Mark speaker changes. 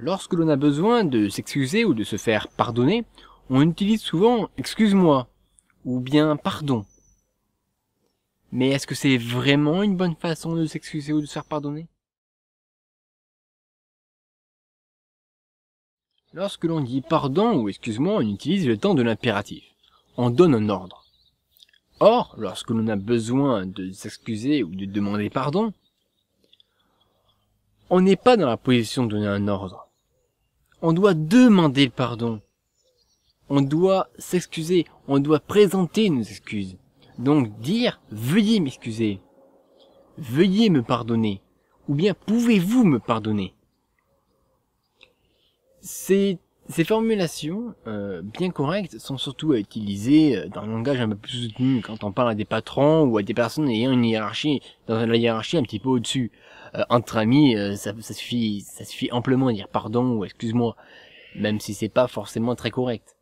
Speaker 1: Lorsque l'on a besoin de s'excuser ou de se faire pardonner, on utilise souvent excuse-moi ou bien pardon. Mais est-ce que c'est
Speaker 2: vraiment une bonne façon de s'excuser ou de se faire pardonner
Speaker 1: Lorsque l'on dit pardon ou excuse-moi, on utilise le temps de l'impératif. On donne un ordre. Or, lorsque l'on a besoin de s'excuser ou de demander pardon, on n'est pas dans la position de donner un ordre. On doit demander le pardon. On doit s'excuser. On doit présenter nos excuses. Donc dire veuillez m'excuser. Veuillez me pardonner. Ou bien pouvez-vous me pardonner. C'est ces formulations, euh, bien correctes, sont surtout à utiliser euh, dans un langage un peu plus soutenu quand on parle à des patrons ou à des personnes ayant une hiérarchie, dans la hiérarchie un petit peu au-dessus. Euh, entre amis, ça, ça, suffit, ça suffit amplement à dire pardon ou excuse-moi, même si c'est pas forcément très correct.